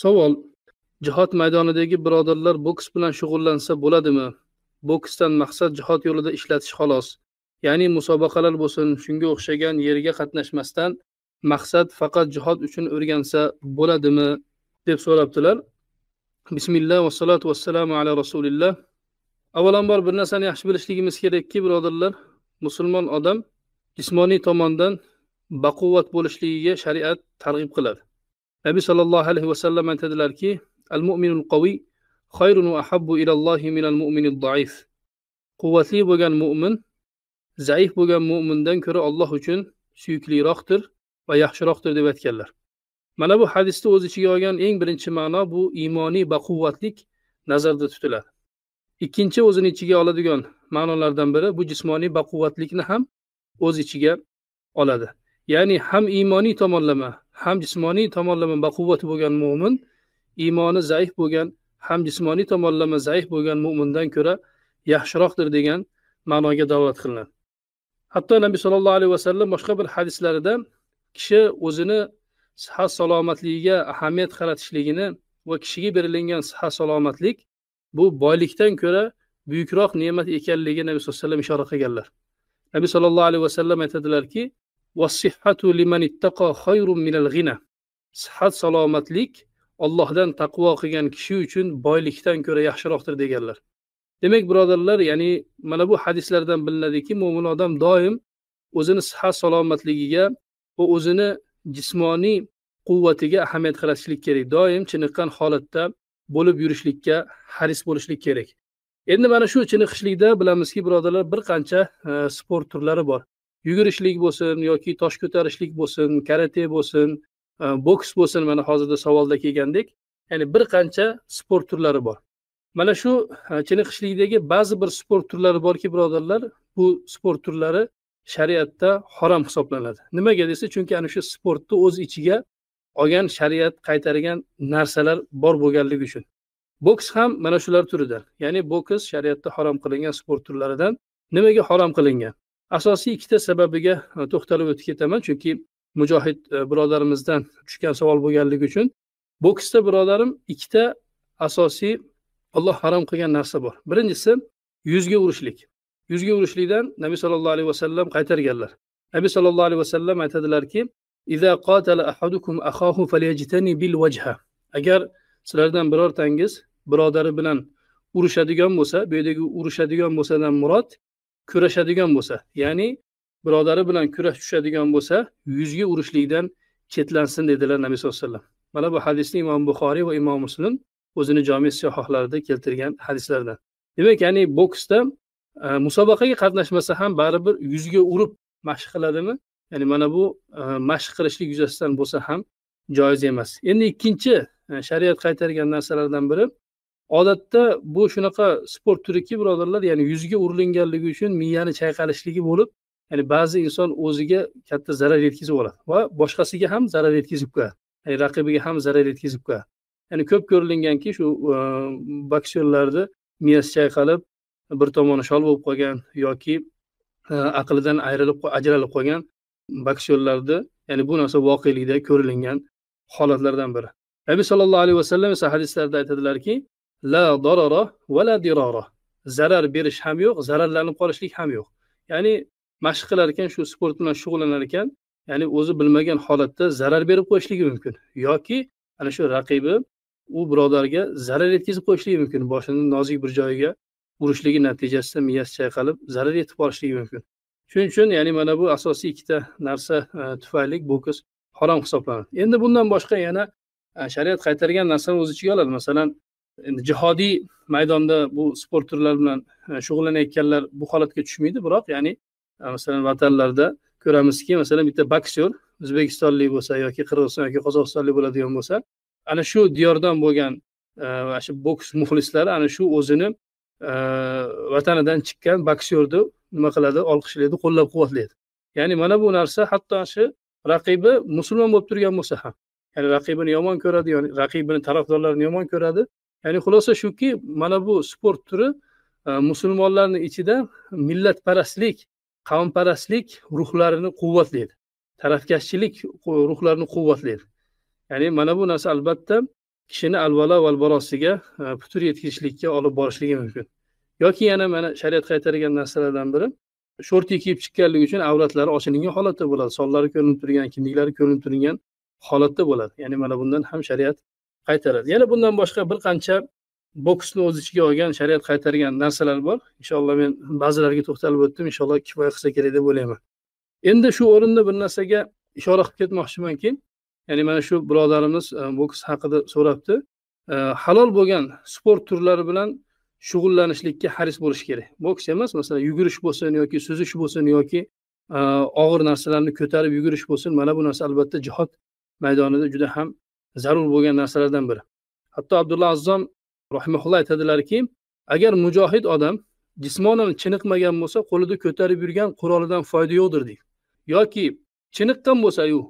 savol jihod maydonidagi birodarlar boks bilan shug'ullansa bo'ladimi boksdan maqsad jihod yo'lida ishlatish xolos ya'ni musobaqalar bo'lsin shunga o'xshagan yerga qatnashmasdan maqsad faqat jihod uchun o'rgansa bo'ladimi deb so'rabdilar bismillah vassalotu vassalamu ala rasulilloh avvalambor bir narsani yaxshi bilishligimiz kerakki birodarlar musulmon odam jismoniy tomondan baquvvat bo'lishligiga shariat targ'ib qiladi nabiy sollallohu alayhi vasallam aytadilarki al mo'minul qaviy xayrun va ahabbu ilallohi minal mu'minil daif quvvatli bo'lgan mo'min zaif bo'lgan mo'mindan ko'ra Alloh uchun suyukliroqdir va yaxshiroqdir deb aytganlar mana bu hadisni o'z ichiga olgan eng birinchi ma'no bu iymoniy baquvvatlik nazarda tutiladi ikkinchi o'zini ichiga oladigan ma'nolardan biri bu jismoniy baquvvatlikni ham o'z ichiga oladi ya'ni ham iymoniy tomonlama ham jismoniy tomonlama baquvvat bo'lgan mo'min iymoni zaif bo'lgan ham jismoniy tomonlama zaif bo'lgan mo'mindan ko'ra yaxshiroqdir degan ma'noga da'vat qilinadi hatto nabiy sollallohu alayhi vasallam boshqa bir hadislarida kishi o'zini sihat salomatligiga ahamiyat qaratishligini va kishiga berilingan sihat salomatlik bu boylikdan ko'ra buyukroq ne'mat ekanligiga nabiy sallallohu alayhi vasallam ishora qilganlar nabiy sollallohu alayhi vasallam aytadilarki liman minal sihat salomatlik ollohdan taqvo qilgan kishi uchun boylikdan ko'ra yaxshiroqdir deganlar demak birodarlar ya'ni mana bu hadislardan bilinadiki mo'min odam doim o'zini sihat salomatligiga va o'zini jismoniy quvvatiga ahamiyat qaratishlik kerak doim chiniqqan holatda bo'lib yurishlikka haris bo'lishlik kerak endi mana shu chiniqishlikda bilamizki birodarlar bir qancha e, sport turlari bor yugurishlik bo'lsin yoki tosh ko'tarishlik bo'lsin karate bo'lsin e, boks bo'lsin mana hozirda savolda kelgandek ya'ni bir qancha sport turlari bor mana shu e, chiniqishlikdagi ba'zi bir sport turlari borki birodarlar bu sport turlari shariatda harom hisoblanadi nimaga desa chunki ana shu sportni o'z ichiga olgan shariat qaytargan narsalar bor bo'lganligi uchun boks ham mana shular turidan ya'ni boks shariatda harom qilingan sport turlaridan nimaga harom qilingan asosiy ikkita sababiga e, to'xtalib o'tib ketaman chunki mujohid e, birodarimizdan tushgan savol bo'lganligi uchun boksda birodarim ikkita asosiy alloh harom qilgan narsa bor birinchisi yuzga urishlik yuzga urishlikdan nabiy sollallohu alayhi vasallam qaytarganlar nabiy sollallohu alayhi vasallam aytadilarki agar sizlardan birortangiz birodari bilan urushadigan bo'lsa bu yerdagi urushadigan bo'lsadan murod kurashadigan bo'lsa ya'ni birodari bilan kurash tushadigan bo'lsa yuzga urishlikdan chetlansin dedilar nabiy sallallohu alayhi vasallam mana bu hadisni imom buxoriy va imom muslim o'zini jomi siyohohlarida keltirgan hadislardan demak ya'ni boksda e, musobaqaga qatnashmasa ham baribir yuzga urib mashq qiladimi ya'ni mana bu e, mashq qilishlik yuzasidan bo'lsa ham joiz emas endi ikkinchi e, shariat qaytargan narsalardan biri odatda bu shunaqa sport turiki birodarlar ya'ni yuzga urilinganligi uchun miyani chayqalishligi bo'lib ya'ni ba'zi inson o'ziga katta zarar yetkazib oladi va boshqasiga ham zarar yetkazib qo'yadi ya'ni raqibiga ham zarar yetkazib qo'yadi ya'ni ko'p ko'rilinganki shu e, boksyorlarni miyasi chayqalib bir tomoni shol bo'lib qolgan yoki e, aqlidan ayrilib ajralib qolgan boksyorlarda ya'ni bu narsa voqelikda ko'rilingan holatlardan biri nabiy sollallohu alayhi vasallam esa hadislarda aytadilarki la darara va la dirara zarar berish ham yo'q zararlanib qolishlik ham yo'q ya'ni mashq qilar ekan shu sport bilan shug'ullanar ekan ya'ni o'zi bilmagan holatda zarar berib qo'yishligi mumkin yoki ana shu raqibi u birodarga zarar yetkazib qo'yishligi mumkin boshini nozik bir joyiga urishligi natijasida miyasi chayqalib zarar yetib qolishligi mumkin shuning uchun ya'ni mana bu asosiy ikkita narsa e, tufayli bokis harom hisoblanadi endi bundan boshqa yana e, shariat qaytargan narsani o'z ichiga oladi masalan endi jihodiy maydonda bu sport turlari bilan e, shug'ullanayotganlar bu holatga tushmaydi biroq ya'ni e, masalan vatanlarda ko'ramizki masalan bitta boksyor o'zbekistonlik bo'lsa yoki qirg'iziston yoki qozog'istonlik bo'ladigan bo'lsa ana shu diyordan bo'lgan mana e, shu boks muxlislari ana shu o'zini vatanidan chiqqan boksyorni nima qiladi olqishlaydi qo'llab quvvatlaydi ya'ni mana bu narsa hatto shu raqibi musulmon bo'lib turgan bo'lsa ham ya'ni raqibini yomon ko'radi ya'ni raqibini tarafdorlarini yomon ko'radi ya'ni xulosa shuki mana bu sport turi e, musulmonlarni ichida millatparastlik qavmparastlik ruhlarini quvvatlaydi tarafkashchilik ruhlarini quvvatlaydi ya'ni mana bu narsa albatta kishini alvalo val barosiga e, putur yetkazishlikka olib borishligi mumkin yoki yana mana shariat qaytargan narsalardan biri shorti kiyib chiqqanligi uchun avratlari ochilingan holatda bo'ladi sonlari ko'rinib turgan kindiklari ko'rinib turgan holatda bo'ladi ya'ni mana bundan ham shariat qaytaradi yana bundan boshqa bir qancha boksni o'z ichiga olgan shariat qaytargan narsalar bor inshaalloh men ba'zilariga to'xtalib o'tdim inshaalloh kifoya qilsa kerak deb o'ylayman endi shu o'rinda bir narsaga ishora qilib ketmoqchimanki ya'ni mana shu birodarimiz e, boks haqida so'rabdi e, halol bo'lgan sport turlari bilan shug'ullanishlikka haris bo'lish kerak boks emas masalan yugurish bo'lsin yoki suzish bo'lsin yoki e, og'ir narsalarni ko'tarib yugurish bo'lsin mana bu narsa albatta jihod maydonida juda ham zarur bo'lgan narsalardan biri hatto abdulla azzom rahimaulloh aytadilarki agar mujohid odam jismonan chiniqmagan bo'lsa qo'lida ko'tarib yurgan qurolidan foyda yo'qdir deydi yoki chiniqqan bo'lsayu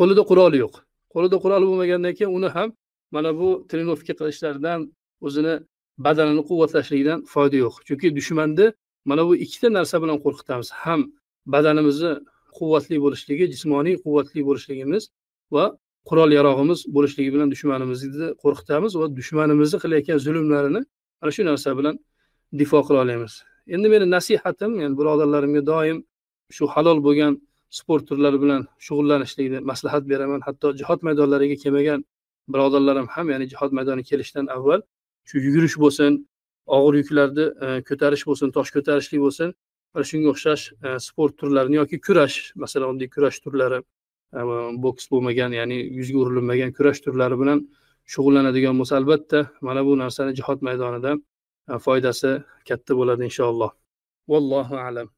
qo'lida quroli yo'q qo'lida quroli bo'lmagandan keyin uni ham mana bu trenovka qilishlaridan o'zini badanini quvvatlashlikdan foyda yo'q chunki dushmanni mana bu ikkita narsa bilan qo'rqitamiz ham badanimizni quvvatli bo'lishligi jismoniy quvvatli bo'lishligimiz va qurol yarog'imiz bo'lishligi bilan dushmanimizni qo'rqitamiz va dushmanimizni qilayotgan zulmlarini ana shu narsa bilan difo qila olamiz endi meni nasihatim yani birodarlarimga doim shu halol bo'lgan sport turlari bilan shug'ullanishlikni maslahat beraman hatto jihod maydonlariga kelmagan birodarlarim ham ya'ni jihod maydoniga kelishdan avval shu yugurish bo'lsin og'ir yuklarni e, ko'tarish bo'lsin tosh ko'tarishlik bo'lsin mana shunga o'xshash e, sport turlarini yoki kurash masalan oddiy kurash turlari boks bo'lmagan ya'ni yuzga urilinmagan kurash turlari bilan shug'ullanadigan bo'lsa albatta mana bu narsani jihod maydonida foydasi katta bo'ladi inshaalloh vallohu alam